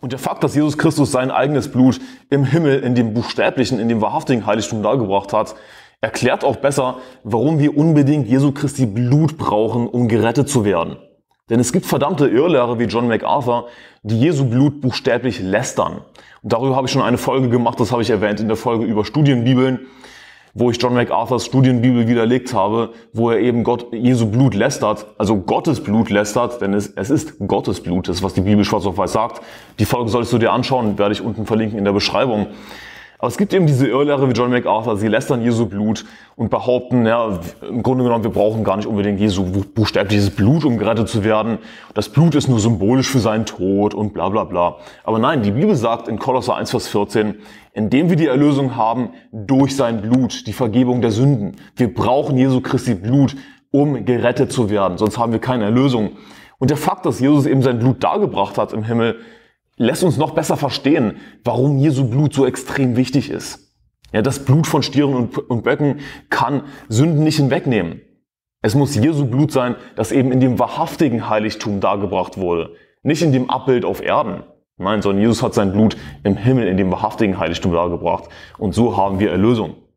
Und der Fakt, dass Jesus Christus sein eigenes Blut im Himmel, in dem buchstäblichen, in dem wahrhaftigen Heiligtum dargebracht hat, erklärt auch besser, warum wir unbedingt Jesu Christi Blut brauchen, um gerettet zu werden. Denn es gibt verdammte Irrlehrer wie John MacArthur, die Jesu Blut buchstäblich lästern. Und darüber habe ich schon eine Folge gemacht, das habe ich erwähnt in der Folge über Studienbibeln wo ich John MacArthurs Studienbibel widerlegt habe, wo er eben Gott, Jesu Blut lästert, also Gottes Blut lästert, denn es, es ist Gottes Blut, das ist, was die Bibel schwarz auf weiß sagt. Die Folge solltest du dir anschauen, werde ich unten verlinken in der Beschreibung. Aber es gibt eben diese Irrlehre wie John MacArthur, also sie lästern Jesu Blut und behaupten, ja, im Grunde genommen, wir brauchen gar nicht unbedingt Jesu buchstäbliches Blut, um gerettet zu werden. Das Blut ist nur symbolisch für seinen Tod und bla bla bla. Aber nein, die Bibel sagt in Kolosser 1, Vers 14, indem wir die Erlösung haben durch sein Blut, die Vergebung der Sünden. Wir brauchen Jesu Christi Blut, um gerettet zu werden. Sonst haben wir keine Erlösung. Und der Fakt, dass Jesus eben sein Blut dargebracht hat im Himmel, lässt uns noch besser verstehen, warum Jesu Blut so extrem wichtig ist. Ja, das Blut von Stieren und, und Böcken kann Sünden nicht hinwegnehmen. Es muss Jesu Blut sein, das eben in dem wahrhaftigen Heiligtum dargebracht wurde, nicht in dem Abbild auf Erden. Nein, sondern Jesus hat sein Blut im Himmel in dem wahrhaftigen Heiligtum dargebracht. Und so haben wir Erlösung.